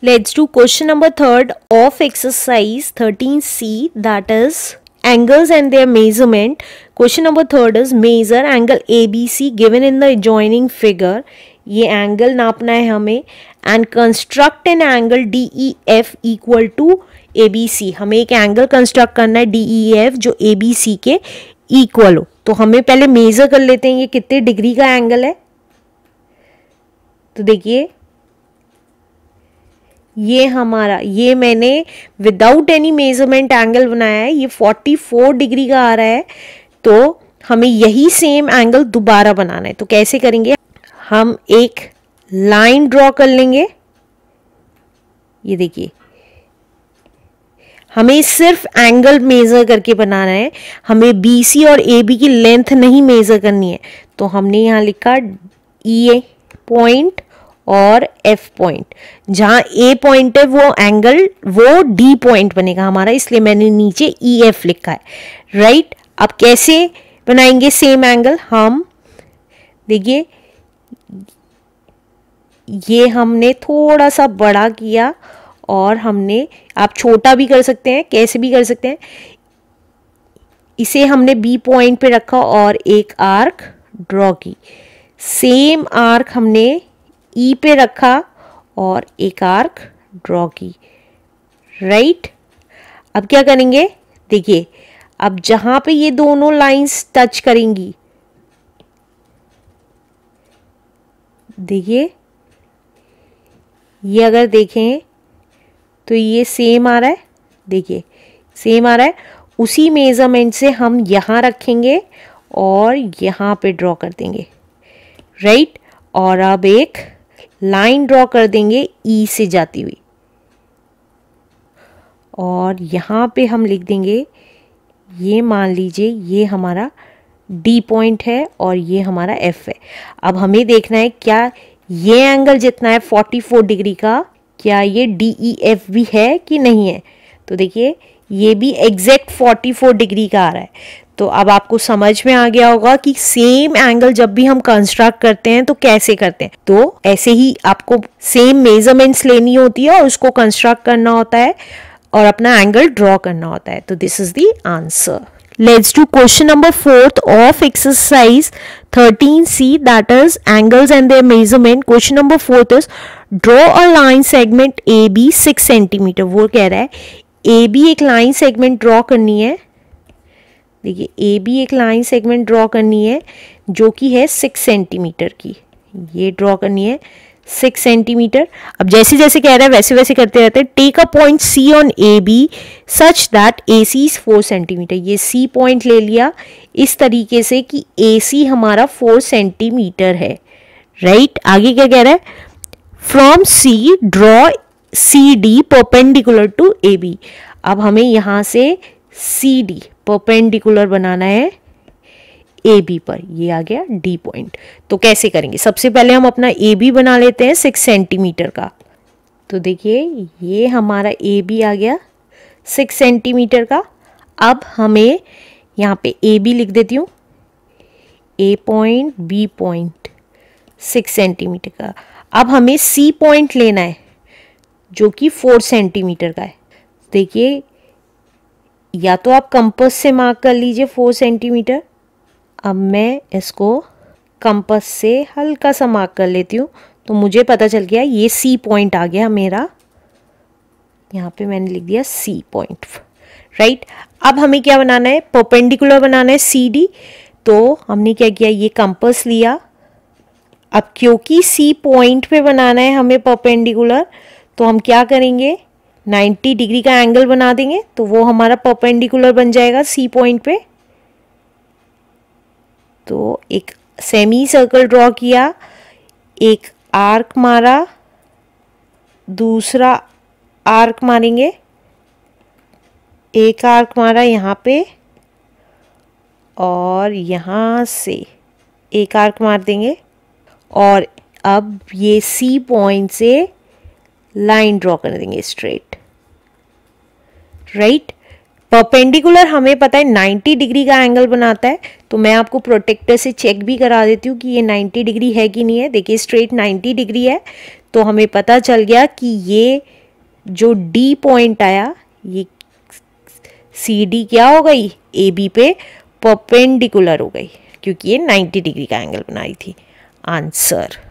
Let's do question number 3rd of exercise 13C that is angles and their measurement. Question number 3rd is measure angle ABC given in the adjoining figure. ये angle नापना है हमें and construct an angle D E F equal to A B C हमें एक angle construct करना है D E F जो ए B सी के इक्वल हो तो हमें पहले मेजर कर लेते हैं ये कितने डिग्री का एंगल है तो देखिए ये हमारा ये मैंने विदाउट एनी मेजरमेंट एंगल बनाया है ये 44 डिग्री का आ रहा है तो हमें यही सेम एंगल दोबारा बनाना है तो कैसे करेंगे हम एक लाइन ड्रॉ कर लेंगे ये देखिए हमें सिर्फ एंगल मेज़र करके बनाना है हमें बी सी और ए बी की लेंथ नहीं मेज़र करनी है तो हमने यहाँ लिखा ई ए पॉइंट और एफ पॉइंट जहाँ ए पॉइंट है वो एंगल वो डी पॉइंट बनेगा हमारा इसलिए मैंने नीचे ई e एफ लिखा है राइट right? अब कैसे बनाएंगे सेम एंगल हम देखिए ये हमने थोड़ा सा बड़ा किया और हमने आप छोटा भी कर सकते हैं कैसे भी कर सकते हैं इसे हमने बी पॉइंट पे रखा और एक आर्क ड्रॉ की सेम आर्क हमने ई e पे रखा और एक आर्क ड्रॉ की राइट अब क्या करेंगे देखिए अब जहां पे ये दोनों लाइंस टच करेंगी देखिए ये अगर देखें तो ये सेम आ रहा है देखिए सेम आ रहा है उसी मेज़रमेंट से हम यहां रखेंगे और यहां पे ड्रॉ कर देंगे राइट और अब एक लाइन ड्रॉ कर देंगे ई e से जाती हुई और यहाँ पे हम लिख देंगे ये मान लीजिए ये हमारा डी पॉइंट है और ये हमारा एफ है अब हमें देखना है क्या ये एंगल जितना है 44 डिग्री का क्या ये डी ई एफ भी है कि नहीं है तो देखिए ये भी एग्जैक्ट 44 डिग्री का आ रहा है तो अब आपको समझ में आ गया होगा कि सेम एंगल जब भी हम कंस्ट्रक्ट करते हैं तो कैसे करते हैं तो ऐसे ही आपको सेम मेजरमेंट्स लेनी होती है और उसको कंस्ट्रक्ट करना होता है और अपना एंगल ड्रॉ करना होता है तो this is the answer let's do question number fourth of exercise thirteen C that is angles and their measurement question number fourth is draw a line segment A B six centimeter वो कह रहा है A B एक line segment draw करनी है देखिए ए भी एक लाइन सेगमेंट ड्रॉ करनी है जो कि है सिक्स सेंटीमीटर की ये ड्रॉ करनी है सिक्स सेंटीमीटर अब जैसे जैसे कह रहा है वैसे वैसे करते रहते हैं take a point C on A B such that A C is four centimeter ये सी पॉइंट ले लिया इस तरीके से कि ए सी हमारा फोर सेंटीमीटर है राइट right? आगे क्या कह रहा है from C draw C D perpendicular to A B अब हमें यहाँ से सी डी परपेंडिकुलर बनाना है ए बी पर ये आ गया डी पॉइंट तो कैसे करेंगे सबसे पहले हम अपना ए बी बना लेते हैं सिक्स सेंटीमीटर का तो देखिए ये हमारा ए बी आ गया सिक्स सेंटीमीटर का अब हमें यहाँ पे ए बी लिख देती हूँ A point B point six centimeter का अब हमें सी पॉइंट लेना है जो कि फोर सेंटीमीटर का है देखिए या तो आप कंपस से मार्क कर लीजिए फोर सेंटीमीटर अब मैं इसको कंपस से हल्का सा मार्क कर लेती हूँ तो मुझे पता चल गया ये सी पॉइंट आ गया मेरा यहाँ पे मैंने लिख दिया सी पॉइंट राइट अब हमें क्या बनाना है पोपेंडिकुलर बनाना है सी डी तो हमने क्या किया ये कंपस लिया अब क्योंकि सी पॉइंट पे बनाना है हमें पोपेंडिकुलर तो हम क्या करेंगे 90 डिग्री का एंगल बना देंगे तो वो हमारा परपेंडिकुलर बन जाएगा सी पॉइंट पे तो एक सेमी सर्कल ड्रॉ किया एक आर्क मारा दूसरा आर्क मारेंगे एक आर्क मारा यहाँ पे और यहाँ से एक आर्क मार देंगे और अब ये सी पॉइंट से लाइन ड्रॉ कर देंगे स्ट्रेट राइट परपेंडिकुलर हमें पता है 90 डिग्री का एंगल बनाता है तो मैं आपको प्रोटेक्टर से चेक भी करा देती हूँ कि ये 90 डिग्री है कि नहीं है देखिए स्ट्रेट 90 डिग्री है तो हमें पता चल गया कि ये जो डी पॉइंट आया ये सी डी क्या हो गई ए बी पे परपेंडिकुलर हो गई क्योंकि ये 90 डिग्री का एंगल बनाई थी आंसर